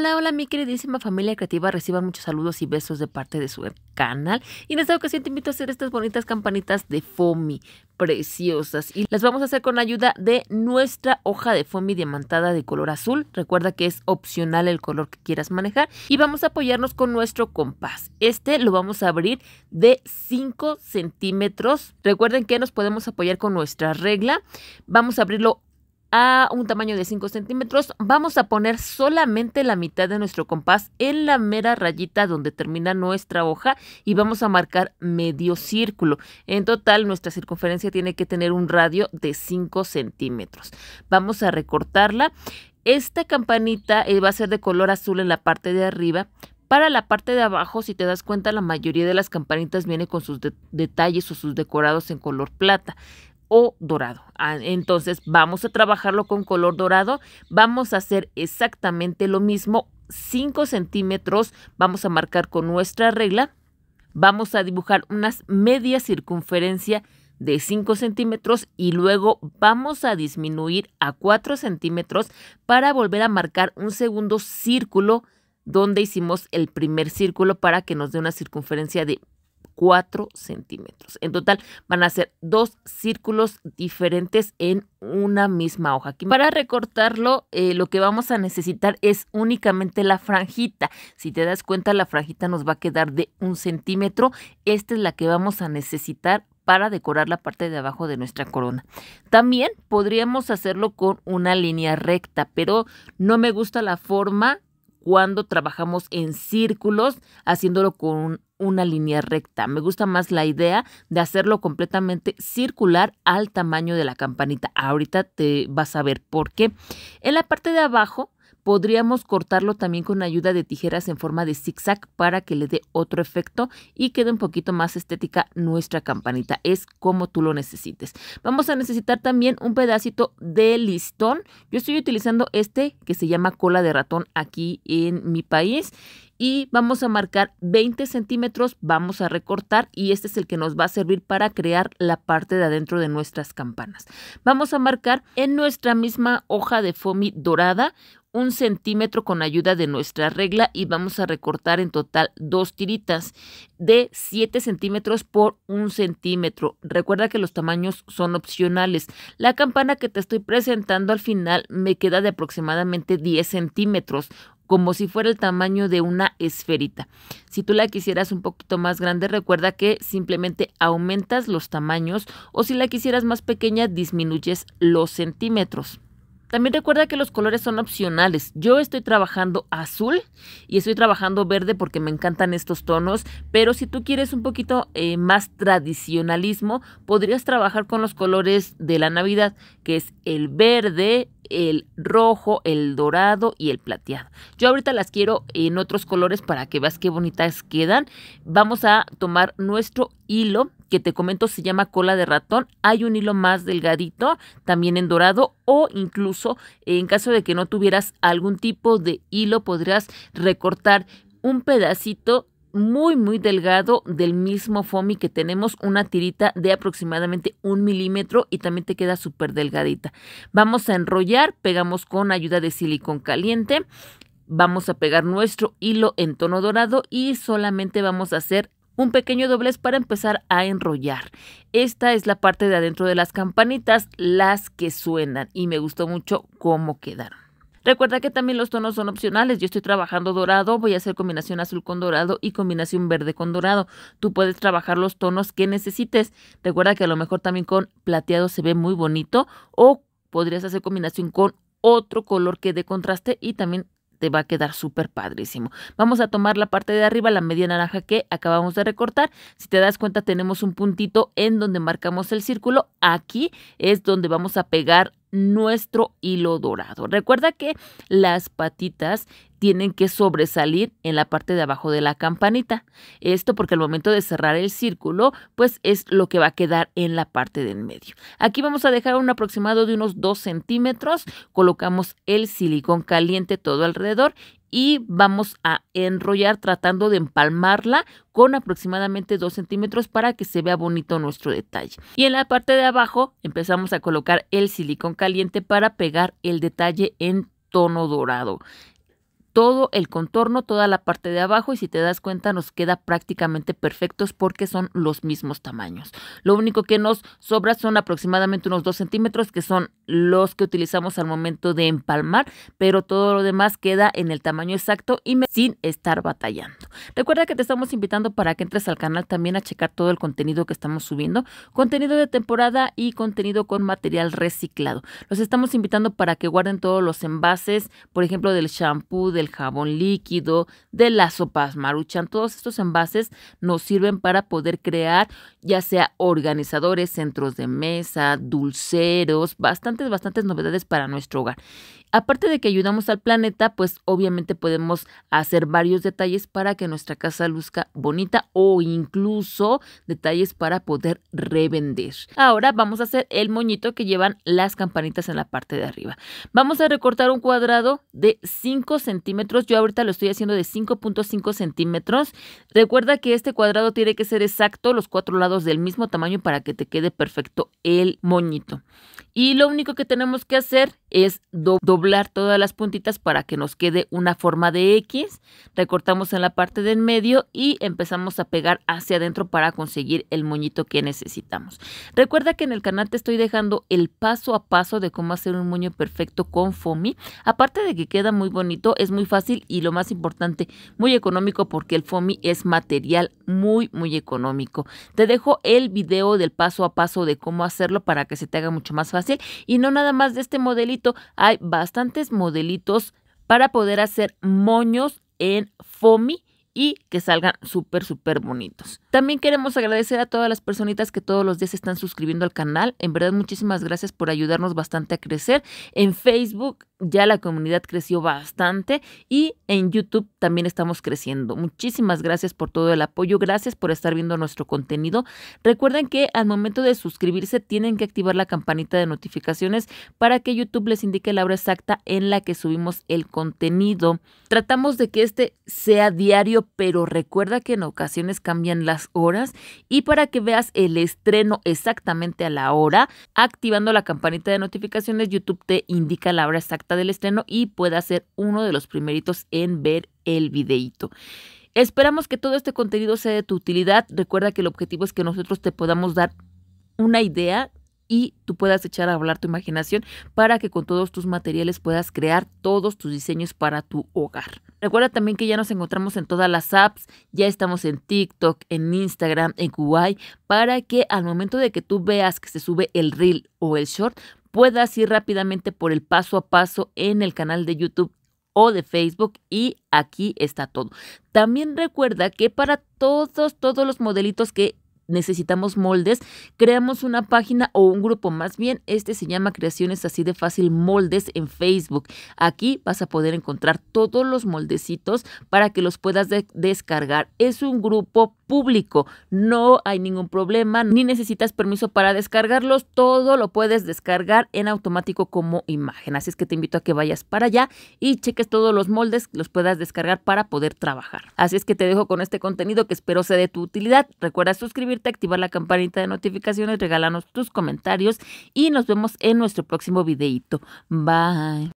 Hola, hola mi queridísima familia creativa, reciban muchos saludos y besos de parte de su canal. Y en esta ocasión te invito a hacer estas bonitas campanitas de FOMI, preciosas. Y las vamos a hacer con ayuda de nuestra hoja de FOMI diamantada de color azul. Recuerda que es opcional el color que quieras manejar. Y vamos a apoyarnos con nuestro compás. Este lo vamos a abrir de 5 centímetros. Recuerden que nos podemos apoyar con nuestra regla. Vamos a abrirlo a un tamaño de 5 centímetros, vamos a poner solamente la mitad de nuestro compás en la mera rayita donde termina nuestra hoja y vamos a marcar medio círculo. En total, nuestra circunferencia tiene que tener un radio de 5 centímetros. Vamos a recortarla. Esta campanita eh, va a ser de color azul en la parte de arriba, para la parte de abajo, si te das cuenta, la mayoría de las campanitas viene con sus detalles o sus decorados en color plata o dorado. Ah, entonces vamos a trabajarlo con color dorado. Vamos a hacer exactamente lo mismo. 5 centímetros vamos a marcar con nuestra regla. Vamos a dibujar unas media circunferencia de 5 centímetros y luego vamos a disminuir a 4 centímetros para volver a marcar un segundo círculo donde hicimos el primer círculo para que nos dé una circunferencia de 4 centímetros. En total van a ser dos círculos diferentes en una misma hoja. para recortarlo eh, lo que vamos a necesitar es únicamente la franjita. Si te das cuenta la franjita nos va a quedar de un centímetro. Esta es la que vamos a necesitar para decorar la parte de abajo de nuestra corona. También podríamos hacerlo con una línea recta, pero no me gusta la forma cuando trabajamos en círculos haciéndolo con una línea recta. Me gusta más la idea de hacerlo completamente circular al tamaño de la campanita. Ahorita te vas a ver por qué. En la parte de abajo Podríamos cortarlo también con ayuda de tijeras en forma de zigzag para que le dé otro efecto y quede un poquito más estética nuestra campanita. Es como tú lo necesites. Vamos a necesitar también un pedacito de listón. Yo estoy utilizando este que se llama cola de ratón aquí en mi país y vamos a marcar 20 centímetros, vamos a recortar y este es el que nos va a servir para crear la parte de adentro de nuestras campanas. Vamos a marcar en nuestra misma hoja de foamy dorada centímetro con ayuda de nuestra regla y vamos a recortar en total dos tiritas de 7 centímetros por un centímetro. Recuerda que los tamaños son opcionales. La campana que te estoy presentando al final me queda de aproximadamente 10 centímetros como si fuera el tamaño de una esferita. Si tú la quisieras un poquito más grande, recuerda que simplemente aumentas los tamaños o si la quisieras más pequeña, disminuyes los centímetros. También recuerda que los colores son opcionales. Yo estoy trabajando azul y estoy trabajando verde porque me encantan estos tonos, pero si tú quieres un poquito eh, más tradicionalismo, podrías trabajar con los colores de la Navidad, que es el verde, el rojo, el dorado y el plateado. Yo ahorita las quiero en otros colores para que veas qué bonitas quedan. Vamos a tomar nuestro hilo que te comento se llama cola de ratón. Hay un hilo más delgadito, también en dorado o incluso en caso de que no tuvieras algún tipo de hilo podrías recortar un pedacito muy muy delgado del mismo foamy que tenemos una tirita de aproximadamente un milímetro y también te queda súper delgadita vamos a enrollar pegamos con ayuda de silicón caliente vamos a pegar nuestro hilo en tono dorado y solamente vamos a hacer un pequeño doblez para empezar a enrollar. Esta es la parte de adentro de las campanitas, las que suenan y me gustó mucho cómo quedaron. Recuerda que también los tonos son opcionales. Yo estoy trabajando dorado, voy a hacer combinación azul con dorado y combinación verde con dorado. Tú puedes trabajar los tonos que necesites. Recuerda que a lo mejor también con plateado se ve muy bonito o podrías hacer combinación con otro color que dé contraste y también te va a quedar súper padrísimo. Vamos a tomar la parte de arriba, la media naranja que acabamos de recortar. Si te das cuenta, tenemos un puntito en donde marcamos el círculo. Aquí es donde vamos a pegar nuestro hilo dorado. Recuerda que las patitas tienen que sobresalir en la parte de abajo de la campanita. Esto porque al momento de cerrar el círculo, pues es lo que va a quedar en la parte del medio. Aquí vamos a dejar un aproximado de unos 2 centímetros. Colocamos el silicón caliente todo alrededor y vamos a enrollar tratando de empalmarla con aproximadamente 2 centímetros para que se vea bonito nuestro detalle. Y en la parte de abajo empezamos a colocar el silicón caliente para pegar el detalle en tono dorado todo el contorno, toda la parte de abajo y si te das cuenta nos queda prácticamente perfectos porque son los mismos tamaños. Lo único que nos sobra son aproximadamente unos 2 centímetros que son los que utilizamos al momento de empalmar, pero todo lo demás queda en el tamaño exacto y sin estar batallando. Recuerda que te estamos invitando para que entres al canal también a checar todo el contenido que estamos subiendo, contenido de temporada y contenido con material reciclado. Los estamos invitando para que guarden todos los envases, por ejemplo, del shampoo, del jabón líquido, de las sopas maruchan. Todos estos envases nos sirven para poder crear ya sea organizadores, centros de mesa, dulceros, bastantes, bastantes novedades para nuestro hogar. Aparte de que ayudamos al planeta, pues obviamente podemos hacer varios detalles para que nuestra casa luzca bonita o incluso detalles para poder revender. Ahora vamos a hacer el moñito que llevan las campanitas en la parte de arriba. Vamos a recortar un cuadrado de 5 centímetros yo ahorita lo estoy haciendo de 5.5 centímetros. Recuerda que este cuadrado tiene que ser exacto, los cuatro lados del mismo tamaño para que te quede perfecto el moñito. Y lo único que tenemos que hacer es doblar todas las puntitas para que nos quede una forma de X. Recortamos en la parte del medio y empezamos a pegar hacia adentro para conseguir el moñito que necesitamos. Recuerda que en el canal te estoy dejando el paso a paso de cómo hacer un moño perfecto con foamy. Aparte de que queda muy bonito, es muy fácil y lo más importante, muy económico porque el foamy es material muy, muy económico. Te dejo el video del paso a paso de cómo hacerlo para que se te haga mucho más fácil y no nada más de este modelito hay bastantes modelitos para poder hacer moños en FOMI y que salgan súper, súper bonitos. También queremos agradecer a todas las personitas que todos los días están suscribiendo al canal. En verdad, muchísimas gracias por ayudarnos bastante a crecer. En Facebook ya la comunidad creció bastante y en YouTube también estamos creciendo. Muchísimas gracias por todo el apoyo. Gracias por estar viendo nuestro contenido. Recuerden que al momento de suscribirse tienen que activar la campanita de notificaciones para que YouTube les indique la hora exacta en la que subimos el contenido. Tratamos de que este sea diario pero recuerda que en ocasiones cambian las horas y para que veas el estreno exactamente a la hora, activando la campanita de notificaciones, YouTube te indica la hora exacta del estreno y puedas ser uno de los primeritos en ver el videito Esperamos que todo este contenido sea de tu utilidad. Recuerda que el objetivo es que nosotros te podamos dar una idea y tú puedas echar a hablar tu imaginación para que con todos tus materiales puedas crear todos tus diseños para tu hogar. Recuerda también que ya nos encontramos en todas las apps, ya estamos en TikTok, en Instagram, en Kuwait, para que al momento de que tú veas que se sube el reel o el short, puedas ir rápidamente por el paso a paso en el canal de YouTube o de Facebook y aquí está todo. También recuerda que para todos, todos los modelitos que necesitamos moldes, creamos una página o un grupo. Más bien, este se llama Creaciones así de fácil moldes en Facebook. Aquí vas a poder encontrar todos los moldecitos para que los puedas descargar. Es un grupo público. No hay ningún problema, ni necesitas permiso para descargarlos. Todo lo puedes descargar en automático como imagen. Así es que te invito a que vayas para allá y cheques todos los moldes, los puedas descargar para poder trabajar. Así es que te dejo con este contenido que espero sea de tu utilidad. Recuerda suscribirte, activar la campanita de notificaciones, regalarnos tus comentarios y nos vemos en nuestro próximo videito. Bye.